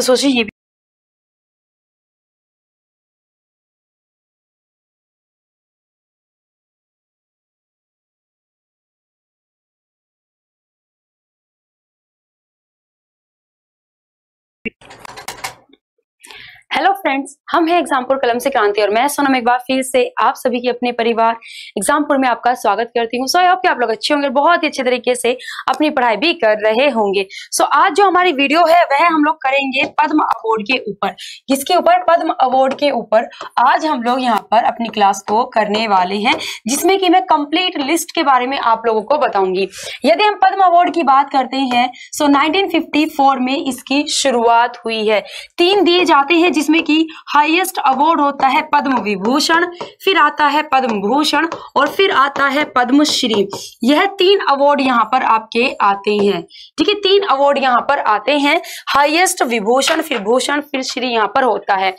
associés hello friends हम हैं एग्जामपुर कलम से क्रांति और मैं सोनम एक बार फिर से आप सभी के अपने परिवार एग्जामपुर में आपका स्वागत करती हूँ सो आई होप कि आप लोग अच्छे होंगे बहुत ही अच्छे तरीके से अपनी पढ़ाई भी कर रहे होंगे सो आज जो हमारी वीडियो है वह हम लोग करेंगे पद्म अवार्ड के ऊपर किसके ऊपर पद्म अवार्ड के ऊपर आज हम लोग यहाँ पर अपनी क्लास को करने वाले हैं जिसमें कि मैं कंप्लीट लिस्ट के बारे में आप लोगों को बताऊंगी यदि हम पद्म अवार्ड की बात करते हैं सो नाइनटीन में इसकी शुरुआत हुई है तीन दिए जाते हैं जिसमें कि हाईएस्ट अवार्ड होता है पद्म विभूषण फिर आता है पद्म भूषण और फिर आता है पद्मश्री यह तीन अवार्ड यहाँ पर आपके आते हैं ठीक है तीन अवार्ड यहाँ पर आते हैं हाईएस्ट विभूषण फिर भूषण फिर श्री यहाँ पर होता है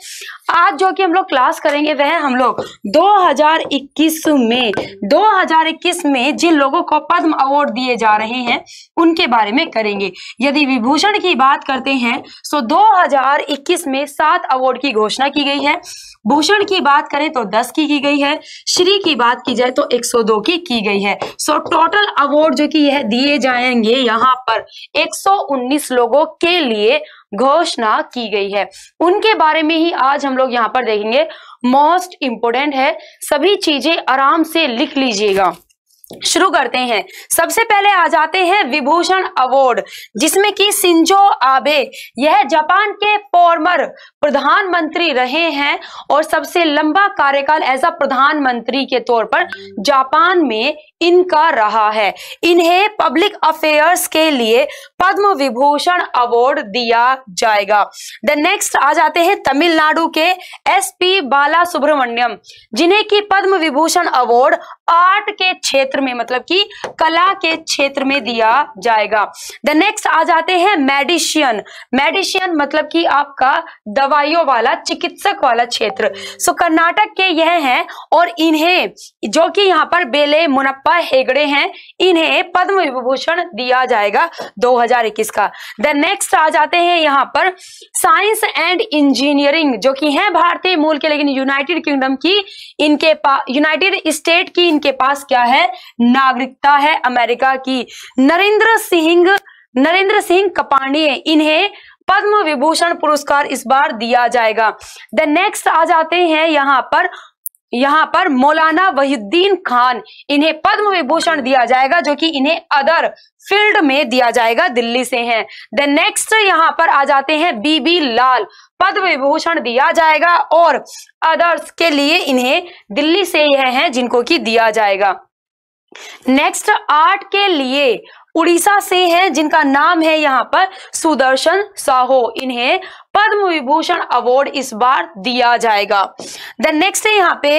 आज जो कि हम लोग क्लास करेंगे वह हम लोग दो में दो में जिन लोगों को पद्म अवार्ड दिए जा रहे हैं उनके बारे में करेंगे यदि विभूषण की बात करते हैं तो 2021 में सात अवार्ड की घोषणा की गई है भूषण की बात करें तो 10 की की गई है श्री की बात की जाए तो 102 की की गई है सो so, टोटल अवार्ड जो कि यह दिए जाएंगे यहाँ पर 119 लोगों के लिए घोषणा की गई है उनके बारे में ही आज हम लोग यहाँ पर देखेंगे मोस्ट इम्पोर्टेंट है सभी चीजें आराम से लिख लीजिएगा शुरू करते हैं सबसे पहले आ जाते हैं विभूषण अवार्ड जिसमें कि सिंजो आबे यह जापान के फॉर्मर प्रधानमंत्री रहे हैं और सबसे लंबा कार्यकाल एज अ प्रधानमंत्री के तौर पर जापान में इनका रहा है इन्हें पब्लिक अफेयर्स के लिए पद्म विभूषण अवार्ड दिया जाएगा द नेक्स्ट आ जाते हैं तमिलनाडु के एस पी बाला सुब्रमण्यम जिन्हें की पद्म विभूषण अवार्ड आर्ट के क्षेत्र क्षेत्र में मतलब कि कला के क्षेत्र में दिया जाएगा द नेक्स्ट आ जाते हैं मेडिशियन मेडिशियन मतलब कि आपका दवाइयों वाला चिकित्सक वाला क्षेत्र सो कर्नाटक के यह हैं और इन्हें जो कि यहाँ पर बेले मुनप्पा हेगड़े हैं इन्हें पद्म विभूषण दिया जाएगा दो का द नेक्स्ट आ जाते हैं यहाँ पर साइंस एंड इंजीनियरिंग जो कि है भारतीय मूल के लेकिन यूनाइटेड किंगडम की इनके पास यूनाइटेड स्टेट की इनके पास क्या है नागरिकता है अमेरिका की नरेंद्र सिंह नरेंद्र सिंह कपांडे इन्हें पद्म विभूषण पुरस्कार इस बार दिया जाएगा द नेक्स्ट आ जाते हैं यहाँ पर यहाँ पर मौलाना वहीद्दीन खान इन्हें पद्म विभूषण दिया जाएगा जो कि इन्हें अदर फील्ड में दिया जाएगा दिल्ली से हैं द नेक्स्ट यहाँ पर आ जाते हैं बीबी लाल पद्म विभूषण दिया जाएगा और अदर्स के लिए इन्हें दिल्ली से यह है जिनको की दिया जाएगा नेक्स्ट आर्ट के लिए उड़ीसा से हैं जिनका नाम है यहाँ पर सुदर्शन साहो इन्हें पद्म विभूषण अवार्ड इस बार दिया जाएगा द नेक्स्ट है यहाँ पे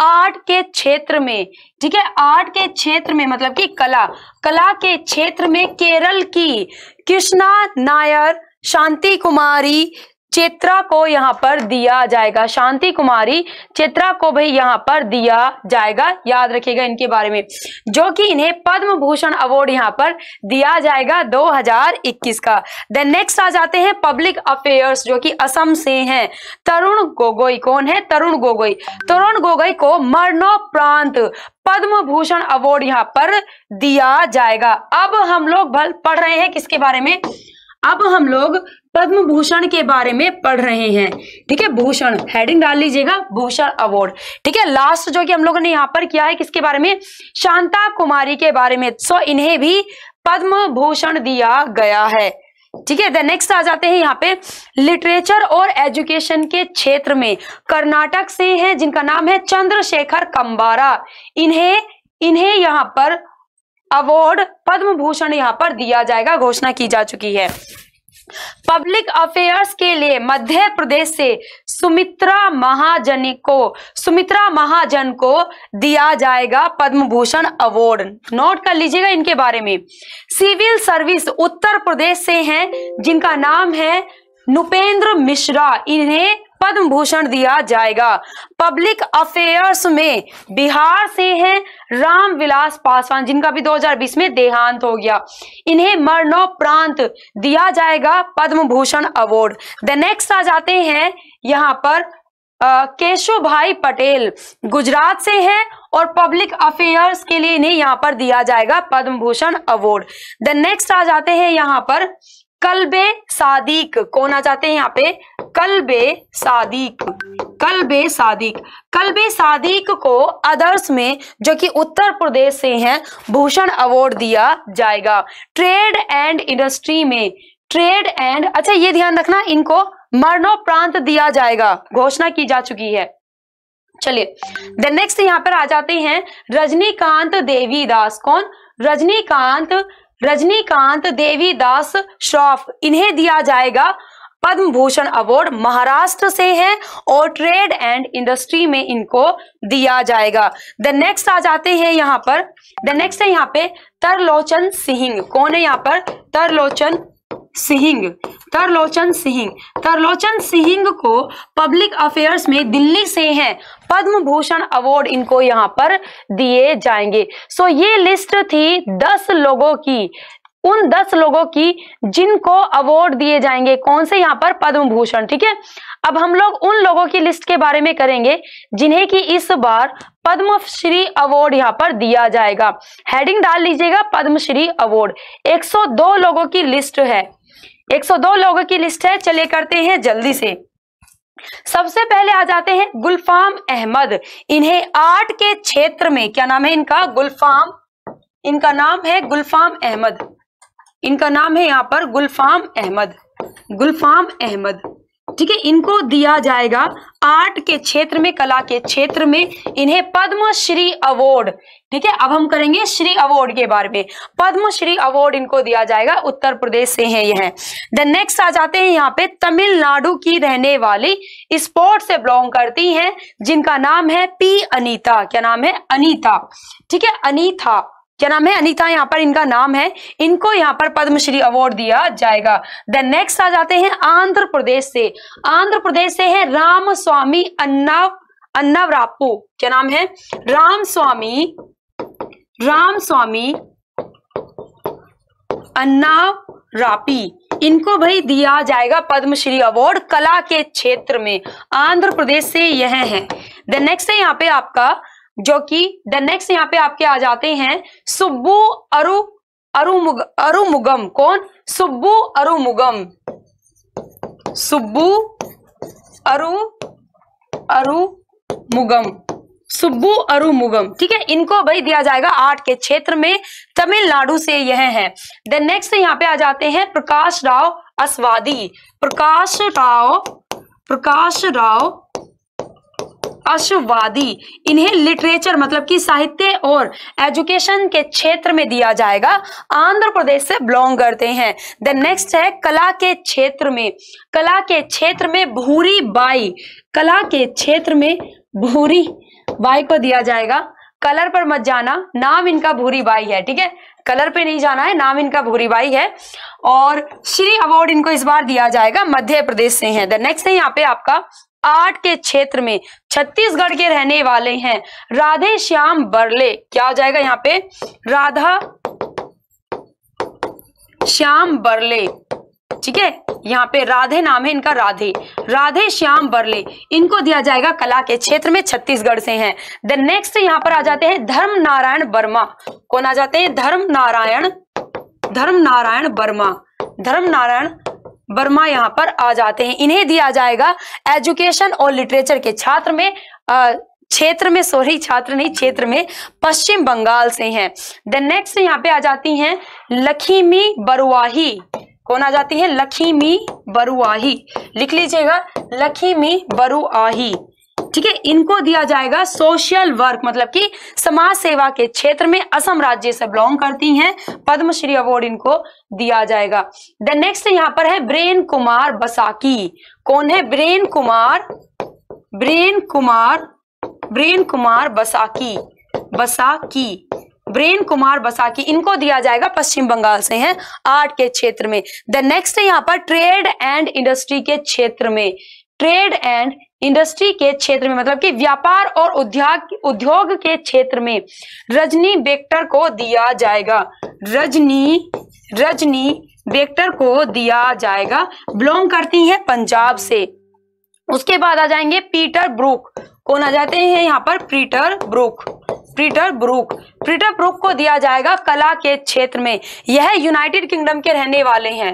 आर्ट के क्षेत्र में ठीक है आर्ट के क्षेत्र में मतलब कि कला कला के क्षेत्र में केरल की कृष्णा नायर शांति कुमारी चेत्रा को यहाँ पर दिया जाएगा शांति कुमारी चेत्रा को भाई यहाँ पर दिया जाएगा याद रखिएगा इनके बारे में जो कि इन्हें पद्म भूषण अवार्ड यहाँ पर दिया जाएगा 2021 का देन नेक्स्ट आ जाते हैं पब्लिक अफेयर्स जो कि असम से हैं तरुण गोगोई कौन है तरुण गोगोई तरुण गोगोई को प्रांत पद्म भूषण अवार्ड यहाँ पर दिया जाएगा अब हम लोग पढ़ रहे हैं किसके बारे में अब हम लोग पद्म भूषण के बारे में पढ़ रहे हैं ठीक है भूषण हेडिंग डाल लीजिएगा भूषण अवार्ड ठीक है लास्ट जो कि हम लोगों ने यहाँ पर किया है किसके बारे में शांता कुमारी के बारे में सो इन्हें भी पद्म भूषण दिया गया है ठीक है नेक्स्ट आ जाते हैं यहाँ पे लिटरेचर और एजुकेशन के क्षेत्र में कर्नाटक से हैं जिनका नाम है चंद्रशेखर कंबारा इन्हें इन्हें यहाँ पर अवार्ड पद्म भूषण यहाँ पर दिया जाएगा घोषणा की जा चुकी है पब्लिक अफेयर्स के लिए मध्य प्रदेश से सुमित्रा महाजन को सुमित्रा महाजन को दिया जाएगा पद्म भूषण अवार्ड नोट कर लीजिएगा इनके बारे में सिविल सर्विस उत्तर प्रदेश से हैं जिनका नाम है नुपेंद्र मिश्रा इन्हें पद्म भूषण दिया जाएगा पब्लिक अफेयर्स में बिहार से हैं विलास पासवान जिनका भी 2020 में देहांत हो गया इन्हें मरणोपरांत दिया जाएगा Padma Bhushan award the next आ जाते हैं यहाँ पर केशव भाई पटेल गुजरात से हैं और पब्लिक अफेयर्स के लिए इन्हें यहाँ पर दिया जाएगा Padma Bhushan award the next आ जाते हैं यहाँ पर कलबे सादिक कौन आ जाते हैं यहाँ पे कलबे सादिक कलबे सादिक कलबे सादिक को अदर्स में जो कि उत्तर प्रदेश से हैं भूषण अवार्ड दिया जाएगा ट्रेड एंड इंडस्ट्री में ट्रेड एंड अच्छा ये ध्यान रखना इनको प्रांत दिया जाएगा घोषणा की जा चुकी है चलिए द नेक्स्ट यहाँ पर आ जाते हैं रजनीकांत देवी दास कौन रजनीकांत रजनीकांत देवीदास श्रॉफ इन्हें दिया जाएगा पद्म भूषण अवार्ड महाराष्ट्र से है और ट्रेड एंड इंडस्ट्री में इनको दिया जाएगा द नेक्स्ट आ जाते हैं यहाँ पर द नेक्स्ट है यहाँ पे तरलोचन सिंह कौन है यहाँ पर तरलोचन सिंह तरलोचन सिंह तरलोचन सिंह को पब्लिक अफेयर्स में दिल्ली से हैं पद्म भूषण अवार्ड इनको यहाँ पर दिए जाएंगे सो ये लिस्ट थी दस लोगों की उन दस लोगों की जिनको अवार्ड दिए जाएंगे कौन से यहाँ पर पद्म भूषण ठीक है अब हम लोग उन लोगों की लिस्ट के बारे में करेंगे जिन्हें की इस बार पद्मश्री अवार्ड यहाँ पर दिया जाएगा हेडिंग डाल लीजिएगा पद्मश्री अवार्ड 102 लोगों की लिस्ट है 102 लोगों की लिस्ट है चले करते हैं जल्दी से सबसे पहले आ जाते हैं गुलफाम अहमद इन्हें आर्ट के क्षेत्र में क्या नाम है इनका गुलफाम इनका नाम है गुलफाम अहमद इनका नाम है यहां पर गुलफाम अहमद गुलफाम अहमद ठीक है इनको दिया जाएगा आर्ट के क्षेत्र में कला के क्षेत्र में इन्हें पद्मश्री अवार्ड ठीक है अब हम करेंगे श्री अवार्ड के बारे में पद्मश्री अवार्ड इनको दिया जाएगा उत्तर प्रदेश से हैं यह द नेक्स्ट आ जाते हैं यहाँ पे तमिलनाडु की रहने वाली स्पोर्ट से बिलोंग करती हैं जिनका नाम है पी अनीता क्या नाम है अनीता ठीक है अनीता क्या नाम है अनिता यहाँ पर इनका नाम है इनको यहाँ पर पद्मश्री अवार्ड दिया जाएगा देन नेक्स्ट आ जाते हैं आंध्र प्रदेश से आंध्र प्रदेश से है राम स्वामी अन्नाव अन्नावरापू क्या नाम है राम स्वामी राम स्वामी अन्नाव रापी इनको भाई दिया जाएगा पद्मश्री अवार्ड कला के क्षेत्र में आंध्र प्रदेश से यह है देन नेक्स्ट है यहाँ पे आपका जो कि द नेक्स्ट यहाँ पे आपके आ जाते हैं सुब्बू अरु अरुमुग अरुमुगम कौन सुब्बू अरुमुगम सुब्बू अरु अरुमुगम सुब्बू अरुमुगम ठीक है इनको भाई दिया जाएगा आठ के क्षेत्र में तमिलनाडु से यह है द नेक्स्ट यहाँ पे आ जाते हैं प्रकाश राव असवादी प्रकाश राव प्रकाश राव अश्ववादी इन्हें लिटरेचर मतलब कि साहित्य और एजुकेशन के क्षेत्र में दिया जाएगा आंध्र प्रदेश से बिलोंग करते हैं द नेक्स्ट है कला के क्षेत्र में कला के क्षेत्र में भूरी बाई कला के क्षेत्र में भूरी बाई को दिया जाएगा कलर पर मत जाना नाम इनका भूरी बाई है ठीक है कलर पे नहीं जाना है नाम इनका भूरी बाई है और श्री अवार्ड इनको इस बार दिया जाएगा मध्य प्रदेश से है द नेक्स्ट है यहाँ पे आपका आर्ट के क्षेत्र में छत्तीसगढ़ के रहने वाले हैं राधे श्याम बरले क्या हो जाएगा यहाँ पे राधा श्याम बरले ठीक है यहाँ पे राधे नाम है इनका राधे राधे श्याम बरले इनको दिया जाएगा कला के क्षेत्र में छत्तीसगढ़ से हैं द नेक्स्ट यहाँ पर आ जाते हैं धर्म नारायण वर्मा कौन आ जाते हैं धर्म नारायण धर्म नारायण वर्मा धर्म नारायण वर्मा यहाँ पर आ जाते हैं इन्हें दिया जाएगा एजुकेशन और लिटरेचर के छात्र में आ, क्षेत्र में सॉरी छात्र नहीं क्षेत्र में पश्चिम बंगाल से हैं देन नेक्स्ट यहाँ पे आ जाती हैं लखीमी बरुआही कौन आ जाती है लखीमी बरुआही लिख लीजिएगा लखीमी बरुआही ठीक है इनको दिया जाएगा सोशल वर्क मतलब कि समाज सेवा के क्षेत्र में असम राज्य से बिलोंग करती हैं पद्मश्री अवार्ड इनको दिया जाएगा द नेक्स्ट यहाँ पर है ब्रेन कुमार बसाकी कौन है ब्रेन कुमार ब्रेन कुमार ब्रेन कुमार बसाकी बसाकी ब्रेन कुमार बसाकी इनको दिया जाएगा पश्चिम बंगाल से हैं आर्ट के क्षेत्र में द नेक्स्ट यहां यहाँ पर ट्रेड एंड इंडस्ट्री के क्षेत्र में ट्रेड एंड इंडस्ट्री के क्षेत्र में मतलब कि व्यापार और उद्योग उद्योग के क्षेत्र में रजनी बेक्टर को दिया जाएगा रजनी रजनी बेक्टर को दिया जाएगा बिलोंग करती है पंजाब से उसके बाद आ जाएंगे पीटर ब्रूक कौन आ जाते हैं यहाँ पर Peter Brook Peter Brook Peter Brook को दिया जाएगा कला के क्षेत्र में यह यूनाइटेड किंगडम के रहने वाले हैं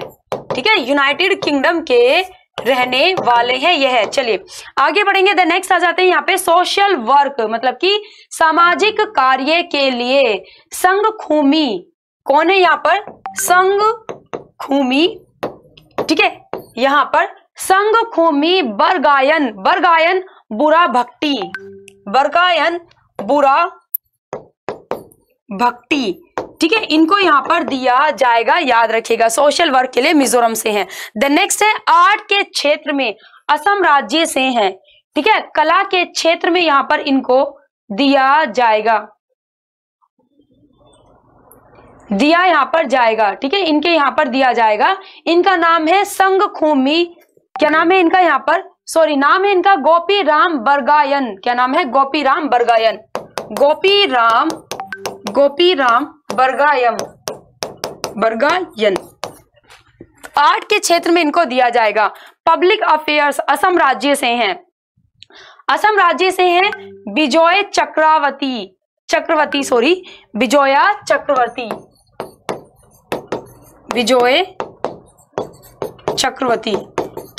ठीक है यूनाइटेड किंगडम के रहने वाले हैं यह है चलिए आगे बढ़ेंगे द नेक्स्ट आ जाते हैं यहाँ पे सोशल वर्क मतलब कि सामाजिक कार्य के लिए संघ खूमी कौन है यहाँ पर संघ खूमी ठीक है यहाँ पर संघ खूमी बरगायन बरगायन बुरा भक्ति बरगायन बुरा भक्ति ठीक है इनको यहाँ पर दिया जाएगा याद रखिएगा सोशल वर्क के लिए मिजोरम से है द नेक्स्ट है आर्ट के क्षेत्र में असम राज्य से है ठीक है कला के क्षेत्र में यहाँ पर इनको दिया जाएगा दिया यहाँ पर जाएगा ठीक है इनके यहाँ पर दिया जाएगा इनका नाम है संग खूमी क्या नाम है इनका यहाँ पर सॉरी नाम है इनका गोपी राम बरगायन क्या नाम है गोपी राम बरगायन गोपी राम गोपी राम बर्गायम बर्गायन आर्ट के क्षेत्र में इनको दिया जाएगा पब्लिक अफेयर्स असम राज्य से हैं असम राज्य से हैं बिजोय चक्रवर्ती चक्रवर्ती सॉरी बिजोया चक्रवर्ती बिजोय चक्रवर्ती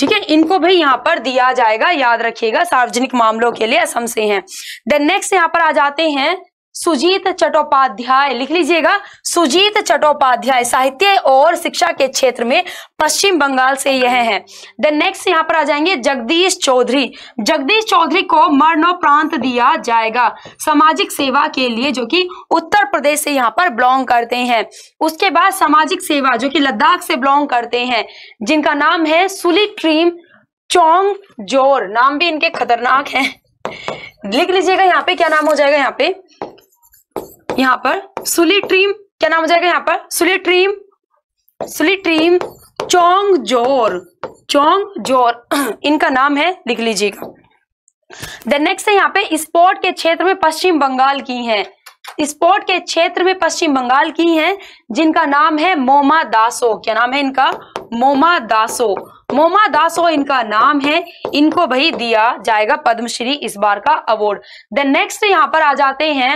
ठीक है इनको भी यहाँ पर दिया जाएगा याद रखिएगा सार्वजनिक मामलों के लिए असम से हैं देन नेक्स्ट यहाँ पर आ जाते हैं सुजीत चट्टोपाध्याय लिख लीजिएगा सुजीत चट्टोपाध्याय साहित्य और शिक्षा के क्षेत्र में पश्चिम बंगाल से यह है देन नेक्स्ट यहाँ पर आ जाएंगे जगदीश चौधरी जगदीश चौधरी को मरणोपरांत दिया जाएगा सामाजिक सेवा के लिए जो कि उत्तर प्रदेश से यहाँ पर बिलोंग करते हैं उसके बाद सामाजिक सेवा जो की लद्दाख से बिलोंग करते हैं जिनका नाम है सुली ट्रीम चोंग जोर नाम भी इनके खतरनाक है लिख लीजिएगा यहाँ पे क्या नाम हो जाएगा यहाँ पे यहाँ पर सुलिट्रीम क्या नाम हो जाएगा यहां पर सुलिट्रीम सुलिट्रीम चोंग जोर चोंग जोर इनका नाम है लिख लीजिएगा द नेक्स्ट है यहाँ पे स्पोर्ट के क्षेत्र में पश्चिम बंगाल की है स्पोर्ट के क्षेत्र में पश्चिम बंगाल की है जिनका नाम है मोमा दासो क्या नाम है इनका मोमा दासो मोमा दासो इनका नाम है इनको भाई दिया जाएगा पद्मश्री इस बार का अवार्ड देन नेक्स्ट यहाँ पर आ जाते हैं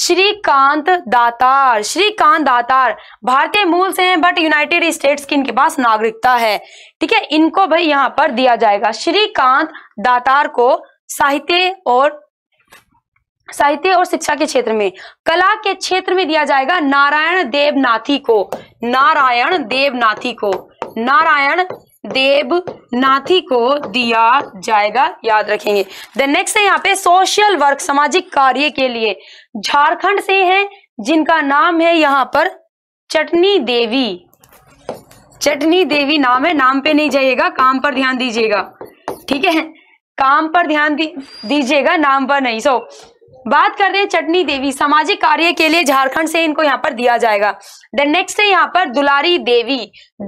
श्रीकांत दातार श्रीकांत दातार भारतीय मूल से हैं बट यूनाइटेड स्टेट्स की इनके पास नागरिकता है ठीक है इनको भाई यहाँ पर दिया जाएगा श्रीकांत दातार को साहित्य और साहित्य और शिक्षा के क्षेत्र में कला के क्षेत्र में दिया जाएगा नारायण देवनाथी को नारायण देवनाथी को नारायण देवनाथी को दिया जाएगा याद रखेंगे द नेक्स्ट है यहाँ पे सोशल वर्क सामाजिक कार्य के लिए झारखंड से हैं जिनका नाम है यहाँ पर चटनी देवी चटनी देवी नाम है नाम पे नहीं जाइएगा काम पर ध्यान दीजिएगा ठीक है काम पर ध्यान दीजिएगा नाम पर नहीं सो बात कर रहे हैं चटनी देवी सामाजिक कार्य के लिए झारखंड से इनको यहाँ पर दिया जाएगा द नेक्स्ट है यहाँ पर दुलारी देवी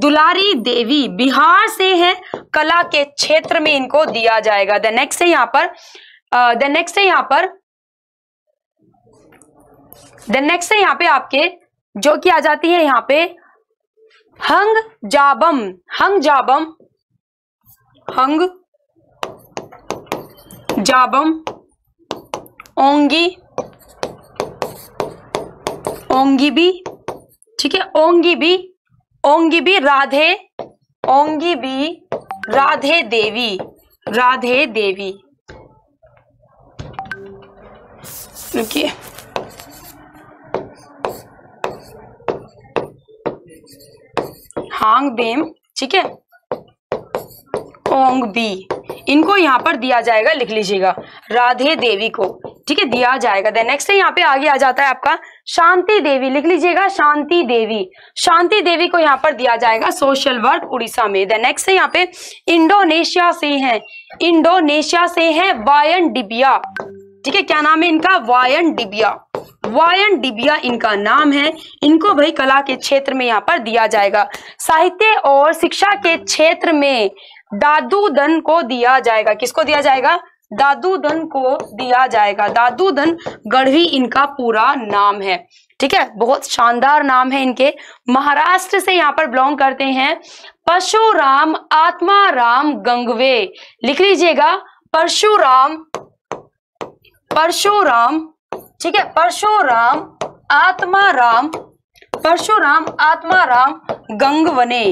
दुलारी देवी बिहार से है कला के क्षेत्र में इनको दिया जाएगा द नेक्स्ट है यहाँ पर द uh, नेक्स्ट है यहाँ पर देन नेक्स्ट है यहाँ पे आपके जो कि आ जाती है यहाँ पे हंग जाबम हंग जाबम हंग जाबम ओंगी ओंगी भी ठीक है ओंगी भी ओंगी भी राधे ओंगी भी राधे देवी राधे देवी रुकिए हांग बेम ठीक है ओंग बी इनको यहाँ पर दिया जाएगा लिख लीजिएगा राधे देवी को ठीक है दिया जाएगा देन नेक्स्ट है यहाँ पे आगे आ जाता है आपका शांति देवी लिख लीजिएगा शांति देवी शांति देवी को यहाँ पर दिया जाएगा सोशल वर्क उड़ीसा में देन नेक्स्ट है यहाँ पे इंडोनेशिया से है इंडोनेशिया से है वायन डिबिया ठीक है क्या नाम है इनका वायन डिबिया वायन डिबिया इनका नाम है इनको भाई कला के क्षेत्र में यहाँ पर दिया जाएगा साहित्य और शिक्षा के क्षेत्र में दादू धन को दिया जाएगा किसको दिया जाएगा दादू धन को दिया जाएगा दादू धन गढ़वी इनका पूरा नाम है ठीक है बहुत शानदार नाम है इनके महाराष्ट्र से यहाँ पर बिलोंग करते हैं परशुराम आत्मा राम गंगवे लिख लीजिएगा परशुराम परशुराम ठीक है परशुराम आत्मा राम परशुराम आत्मा राम गंग वने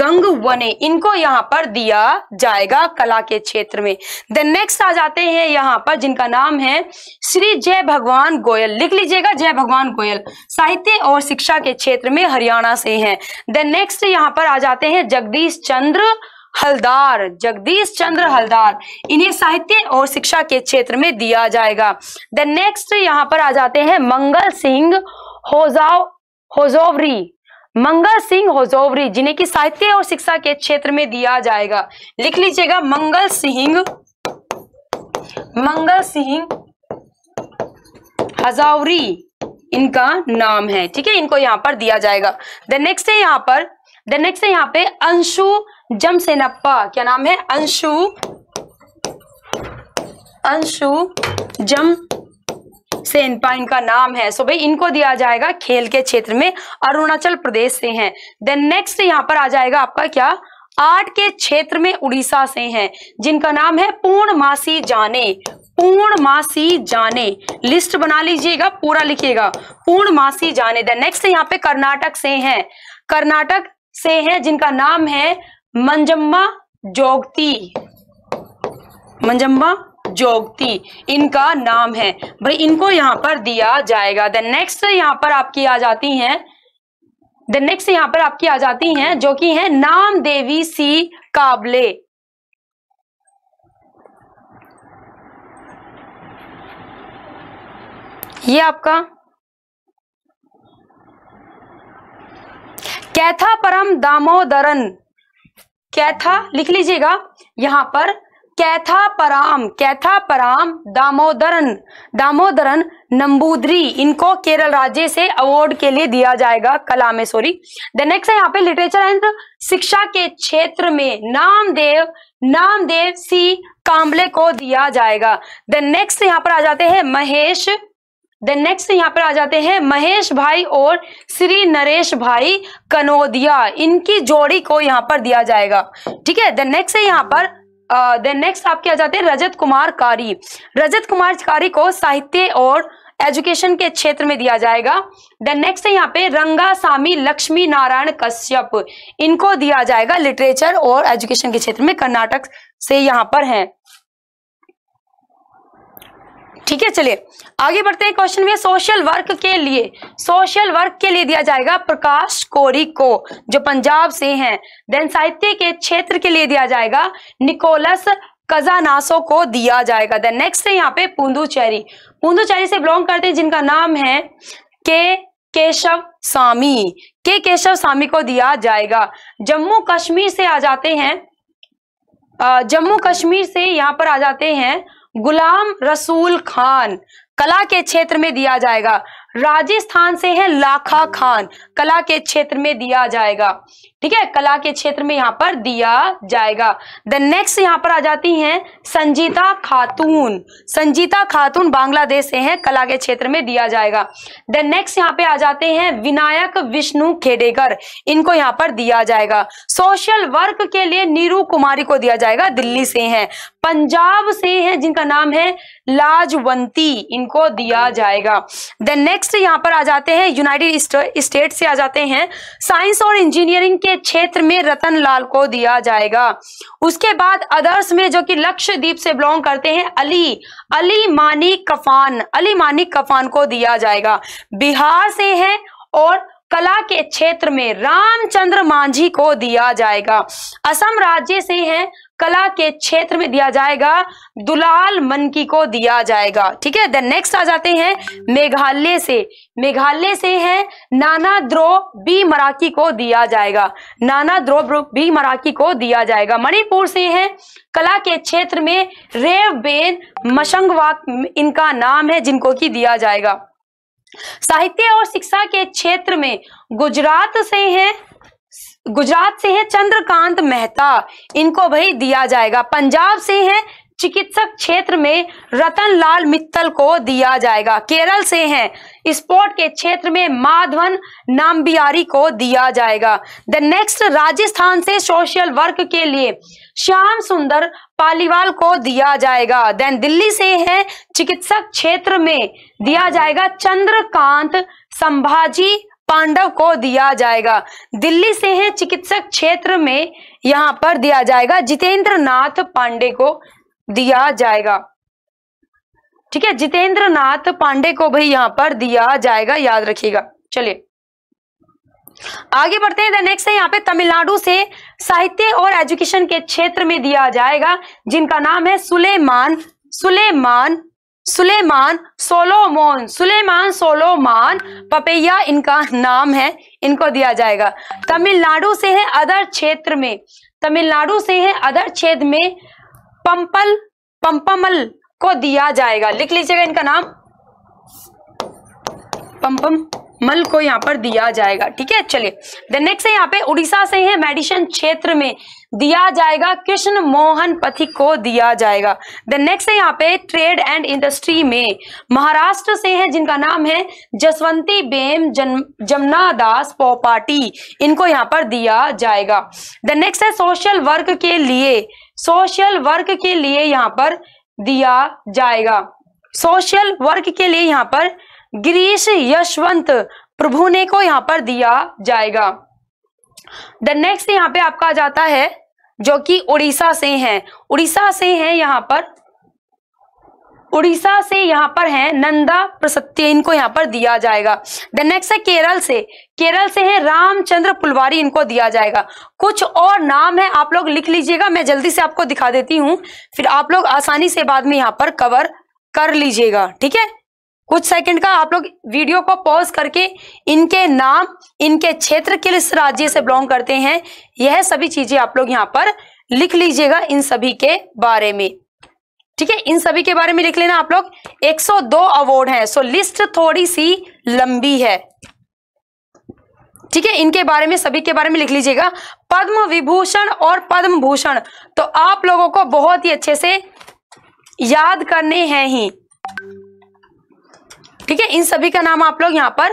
गंग वने इनको यहाँ पर दिया जाएगा कला के क्षेत्र में देन नेक्स्ट आ जाते हैं यहाँ पर जिनका नाम है श्री जय भगवान गोयल लिख लीजिएगा जय भगवान गोयल साहित्य और शिक्षा के क्षेत्र में हरियाणा से हैं देन नेक्स्ट यहाँ पर आ जाते हैं जगदीश चंद्र हलदार जगदीश चंद्र हलदार इन्हें साहित्य और शिक्षा के क्षेत्र में दिया जाएगा द नेक्स्ट यहाँ पर आ जाते हैं मंगल सिंह होजाव होजोवरी मंगल सिंह होजोवरी जिन्हें की साहित्य और शिक्षा के क्षेत्र में दिया जाएगा लिख लीजिएगा मंगल सिंह मंगल सिंह हजावरी इनका नाम है ठीक है इनको यहाँ पर दिया जाएगा द नेक्स्ट है यहाँ पर द नेक्स्ट है यहाँ पे अंशु जमसेनप्पा क्या नाम है अंशु अंशु जम सेनपा इनका नाम है सो भाई इनको दिया जाएगा खेल के क्षेत्र में अरुणाचल प्रदेश से हैं देन नेक्स्ट यहां पर आ जाएगा आपका क्या आर्ट के क्षेत्र में उड़ीसा से हैं जिनका नाम है पूर्णमासी जाने पूर्णमासी जाने लिस्ट बना लीजिएगा पूरा लिखिएगा पूर्णमासी जाने देन नेक्स्ट यहाँ पे कर्नाटक से हैं कर्नाटक से हैं जिनका नाम है मंजम्मा जोगती मंजम्मा जोगती इनका नाम है भाई इनको यहां पर दिया जाएगा द नेक्स्ट यहां पर आपकी आ जाती हैं द नेक्स्ट यहां पर आपकी आ जाती हैं जो कि है नाम देवी सी काबले ये आपका कैथा परम दामोदरन कैथा लिख लीजिएगा यहाँ पर कैथा पराम कैथा पराम दामोदरन दामोदरन नंबूदरी इनको केरल राज्य से अवार्ड के लिए दिया जाएगा कला में सॉरी द नेक्स्ट है यहाँ पे लिटरेचर एंड शिक्षा के क्षेत्र में नामदेव नामदेव सी काम्बले को दिया जाएगा द नेक्स्ट यहाँ पर आ जाते हैं महेश देन नेक्स्ट यहाँ पर आ जाते हैं महेश भाई और श्री नरेश भाई कनोदिया इनकी जोड़ी को यहाँ पर दिया जाएगा ठीक है देन नेक्स्ट है यहाँ पर देन नेक्स्ट आपके आ जाते हैं रजत कुमार कारी रजत कुमार कारी को साहित्य और एजुकेशन के क्षेत्र में दिया जाएगा देन नेक्स्ट है यहाँ पे रंगा सामी लक्ष्मी नारायण कश्यप इनको दिया जाएगा लिटरेचर और एजुकेशन के क्षेत्र में कर्नाटक से यहाँ पर हैं ठीक है चलिए आगे बढ़ते हैं क्वेश्चन में सोशल वर्क के लिए सोशल वर्क के लिए दिया जाएगा प्रकाश कोरी को जो पंजाब से हैं देन साहित्य के क्षेत्र के लिए दिया जाएगा निकोलस कजानासो को दिया जाएगा देन नेक्स्ट है यहाँ पे पुंदुचेरी पुंदुचेरी से बिलोंग करते हैं जिनका नाम है के केशव स्वामी के केशव स्वामी को दिया जाएगा जम्मू कश्मीर से आ जाते हैं जम्मू कश्मीर से यहाँ पर आ जाते हैं गुलाम रसूल खान कला के क्षेत्र में दिया जाएगा राजस्थान से है लाखा खान कला के क्षेत्र में दिया जाएगा ठीक है कला के क्षेत्र में यहाँ पर दिया जाएगा द नेक्स्ट यहाँ पर आ जाती हैं संजीता खातून संजीता खातून बांग्लादेश से हैं कला के क्षेत्र में दिया जाएगा द नेक्स्ट यहाँ पे आ जाते हैं विनायक विष्णु खेडेकर इनको यहाँ पर दिया जाएगा सोशल वर्क के लिए नीरू कुमारी को दिया जाएगा दिल्ली से है पंजाब से है जिनका नाम है लाजवंती इनको दिया जाएगा द नेक्स्ट यहाँ पर आ जाते हैं यूनाइटेड स्टेट से आ जाते हैं साइंस और इंजीनियरिंग के क्षेत्र में रतन लाल को दिया जाएगा उसके बाद अदर्श में जो कि लक्षद्वीप से बिलोंग करते हैं अली अली मानी कफान अली मानी कफान को दिया जाएगा बिहार से है और कला के क्षेत्र में रामचंद्र मांझी को दिया जाएगा असम राज्य से हैं कला के क्षेत्र में दिया जाएगा दुलाल मनकी को दिया जाएगा ठीक है देन नेक्स्ट आ जाते हैं मेघालय से मेघालय से है नाना द्रो बी मराकी को दिया जाएगा नाना द्रो बी मराकी को दिया जाएगा मणिपुर से है कला के क्षेत्र में रेवबेन मशंगवाक इनका नाम है जिनको की दिया जाएगा साहित्य और शिक्षा के क्षेत्र में गुजरात से है गुजरात से है चंद्रकांत मेहता इनको भाई दिया जाएगा पंजाब से है चिकित्सक क्षेत्र में रतन लाल मित्तल को दिया जाएगा केरल से हैं स्पोर्ट के क्षेत्र में माधवन नामबियारी को दिया जाएगा द नेक्स्ट राजस्थान से सोशल वर्क के लिए श्याम सुंदर पालीवाल को दिया जाएगा देन दिल्ली से है चिकित्सक क्षेत्र में दिया जाएगा चंद्रकांत संभाजी पांडव को दिया जाएगा दिल्ली से है चिकित्सक क्षेत्र में यहां पर दिया जाएगा जितेंद्र नाथ पांडे को दिया जाएगा ठीक है जितेंद्र नाथ पांडे को भाई यहां पर दिया जाएगा याद रखिएगा चलिए आगे बढ़ते हैं नेक्स्ट है यहाँ पे तमिलनाडु से साहित्य और एजुकेशन के क्षेत्र में दिया जाएगा जिनका नाम है सुलेमान सुलेमान सुलेमान सोलोमोन सुलेमान सोलोमान पपैया इनका नाम है इनको दिया जाएगा तमिलनाडु से है अदर क्षेत्र में तमिलनाडु से है अदर क्षेत्र में पंपल पंपमल को दिया जाएगा लिख लीजिएगा इनका नाम पंपम मल को यहाँ पर दिया जाएगा ठीक है चलिए देन नेक्स्ट है यहाँ पे उड़ीसा से है मेडिसन क्षेत्र में दिया जाएगा कृष्ण मोहन पथिक को दिया जाएगा देन नेक्स्ट है यहाँ पे ट्रेड एंड इंडस्ट्री में महाराष्ट्र से है जिनका नाम है जसवंती बेम जमुना दास पोपाटी इनको यहाँ पर दिया जाएगा द नेक्स्ट है सोशल वर्क के लिए सोशल वर्क के लिए यहाँ पर दिया जाएगा सोशल वर्क के लिए यहाँ पर गिरीश यशवंत प्रभु ने को यहाँ पर दिया जाएगा द नेक्स्ट यहाँ पे आपका आ जाता है जो कि उड़ीसा से है उड़ीसा से है यहाँ पर उड़ीसा से यहाँ पर है नंदा प्रसत्य इनको यहाँ पर दिया जाएगा द नेक्स्ट है केरल से केरल से है रामचंद्र पुलवारी इनको दिया जाएगा कुछ और नाम है आप लोग लिख लीजिएगा मैं जल्दी से आपको दिखा देती हूँ फिर आप लोग आसानी से बाद में यहाँ पर कवर कर लीजिएगा ठीक है कुछ सेकंड का आप लोग वीडियो को पॉज करके इनके नाम इनके क्षेत्र किस राज्य से बिलोंग करते हैं यह सभी चीजें आप लोग यहाँ पर लिख लीजिएगा इन सभी के बारे में ठीक है इन सभी के बारे में लिख लेना आप लोग 102 अवार्ड हैं सो लिस्ट थोड़ी सी लंबी है ठीक है इनके बारे में सभी के बारे में लिख लीजिएगा पद्म विभूषण और पद्म भूषण तो आप लोगों को बहुत ही अच्छे से याद करने हैं ही ठीक है इन सभी का नाम आप लोग यहाँ पर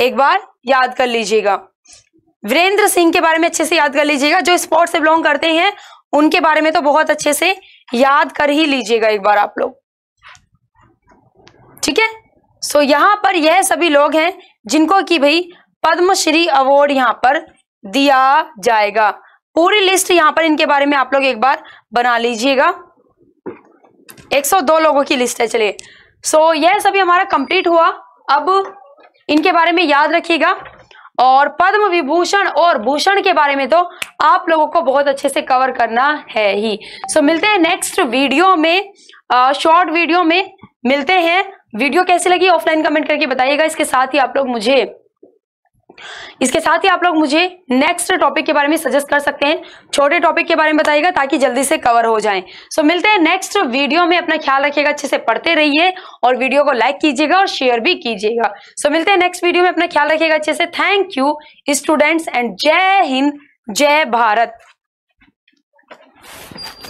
एक बार याद कर लीजिएगा वीरेंद्र सिंह के बारे में अच्छे से याद कर लीजिएगा जो स्पोर्ट्स से बिलोंग करते हैं उनके बारे में तो बहुत अच्छे से याद कर ही लीजिएगा एक बार आप लोग ठीक है सो यहाँ पर यह सभी लोग हैं जिनको कि भाई पद्मश्री अवार्ड यहाँ पर दिया जाएगा पूरी लिस्ट यहाँ पर इनके बारे में आप लोग एक बार बना लीजिएगा 102 लोगों की लिस्ट है चलिए सो so, यह yes, सभी हमारा कंप्लीट हुआ अब इनके बारे में याद रखिएगा और पद्म विभूषण और भूषण के बारे में तो आप लोगों को बहुत अच्छे से कवर करना है ही सो so, मिलते हैं नेक्स्ट वीडियो में शॉर्ट वीडियो में मिलते हैं वीडियो कैसी लगी ऑफलाइन कमेंट करके बताइएगा इसके साथ ही आप लोग मुझे इसके साथ ही आप लोग मुझे नेक्स्ट टॉपिक के बारे में सजेस्ट कर सकते हैं छोटे टॉपिक के बारे में बताइएगा ताकि जल्दी से कवर हो जाए सो so, मिलते हैं नेक्स्ट वीडियो में अपना ख्याल रखिएगा अच्छे से पढ़ते रहिए और वीडियो को लाइक कीजिएगा और शेयर भी कीजिएगा सो so, मिलते हैं नेक्स्ट वीडियो में अपना ख्याल रखिएगा अच्छे से थैंक यू स्टूडेंट्स एंड जय हिंद जय भारत